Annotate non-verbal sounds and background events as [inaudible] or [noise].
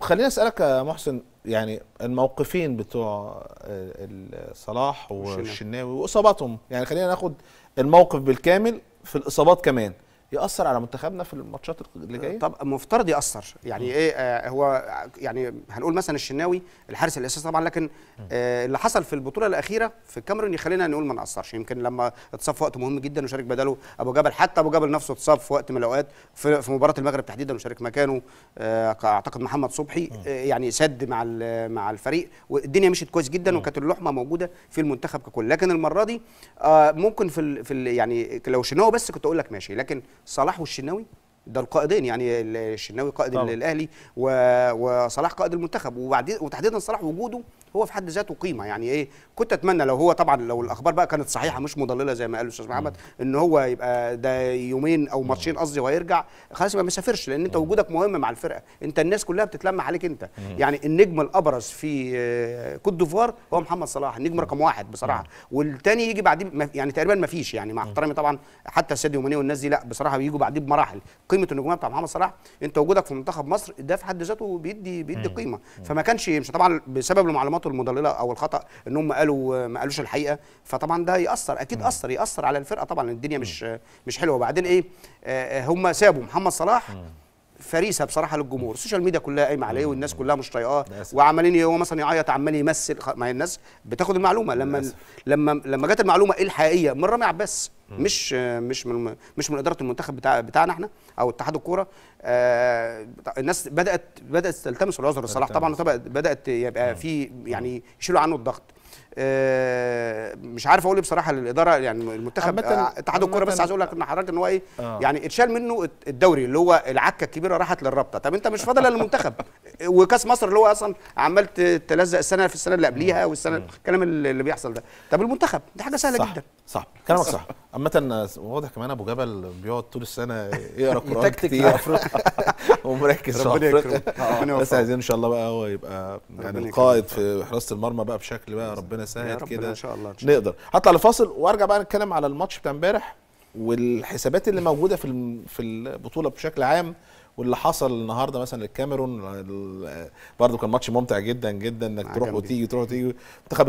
خليني اسالك يا محسن يعني الموقفين بتوع صلاح والشناوي واصاباتهم يعني خلينا ناخد الموقف بالكامل في الاصابات كمان ياثر على منتخبنا في الماتشات اللي جايه طب مفترض ياثر يعني م. ايه آه هو يعني هنقول مثلا الشناوي الحارس الاساسي طبعا لكن آه اللي حصل في البطوله الاخيره في الكاميرون يخلينا نقول ما ناثرش يمكن لما اتصاب في وقت مهم جدا وشارك بداله ابو جبل حتى ابو جبل نفسه اتصاب في وقت من الاوقات في, في مباراه المغرب تحديدا وشارك مكانه آه اعتقد محمد صبحي آه يعني سد مع مع الفريق والدنيا مشيت كويس جدا وكانت اللحمه موجوده في المنتخب ككل لكن المره دي آه ممكن في, في يعني لو شناوي بس كنت اقول لك ماشي لكن صلاح والشناوي ده القائدين يعني الشناوي قائد طبعا. الاهلي وصلاح قائد المنتخب وبعدين وتحديدا صلاح وجوده هو في حد ذاته قيمه يعني ايه كنت اتمنى لو هو طبعا لو الاخبار بقى كانت صحيحه مش مضلله زي ما قال الاستاذ محمد ان هو يبقى ده يومين او ماتشين قصدي وهيرجع خلاص يبقى ما يسافرش لان انت وجودك مهم مع الفرقه انت الناس كلها بتتلم عليك انت يعني النجم الابرز في آه، كوت ديفوار هو محمد صلاح النجم رقم واحد بصراحه والتاني يجي بعديه يعني تقريبا ما فيش يعني مع احترامي طبعا حتى ساديو ماني والناس دي لا بصراحه بيجوا بعديه بمراحل قيمه النجوميه بتاع محمد صلاح انت وجودك في منتخب مصر ده في حد ذاته بيدي بيدي قيمه فما كانش يمشي طبعا بسبب المعلومات البيانات المضلله او الخطا ان هم قالوا ما قالوش الحقيقه فطبعا ده ياثر اكيد اثر ياثر على الفرقه طبعا الدنيا مش مش حلوه وبعدين ايه آه، آه، هم سابوا محمد صلاح فريسه بصراحه للجمهور السوشيال ميديا كلها قايمه عليه والناس كلها مش طايقاه وعمالين هو مثلا يعيط عمال يمثل مع الناس بتاخد المعلومه لما لما لما جت المعلومه ايه الحقيقيه من رامي عباس مش مش من مش من اداره المنتخب بتاع بتاعنا احنا او اتحاد الكوره آه الناس بدات بدات تلتمس العذر لصلاح طبعا بدات يبقى في يعني يشيلوا عنه الضغط آه، مش عارف اقول إيه بصراحه للاداره يعني المنتخب آه، اتحاد الكوره بس عايز اقول لك ان حضرتك ان هو ايه آه. يعني اتشال منه الدوري اللي هو العكه الكبيره راحت للرابطه طب انت مش فاضل للمنتخب [laughs] وكاس مصر اللي هو اصلا عمال تلزق السنه في السنه اللي قبليها والسنه الكلام اللي بيحصل ده طب المنتخب دي حاجه سهله صح جدا صح كلامك صح عامه واضح كمان ابو جبل بيقعد طول السنه يقرا [laughs] قران كتير [laughs] ومركز ربنا يكرمه بس عايزين ان شاء الله بقى هو يبقى يعني القائد في حراسه المرمى بقى بشكل بقى ربنا ربنا يسهل كده ان شاء الله إن شاء نقدر هطلع لفاصل وارجع بقى نتكلم على الماتش بتاع امبارح والحسابات اللي موجوده في في البطوله بشكل عام واللي حصل النهارده مثلا الكاميرون برضه كان ماتش ممتع جدا جدا انك تروح وتيجي تروح وتيجي منتخب